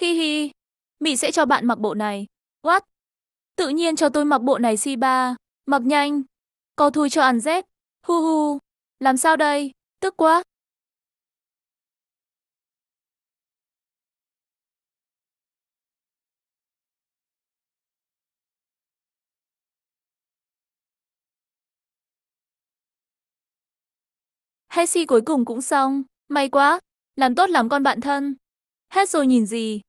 Hi hi, Mỹ sẽ cho bạn mặc bộ này. What? Tự nhiên cho tôi mặc bộ này si ba. Mặc nhanh. Có thui cho ăn dép. Hu hu. Làm sao đây? Tức quá. Hết si cuối cùng cũng xong. May quá. Làm tốt lắm con bạn thân. Hết rồi nhìn gì.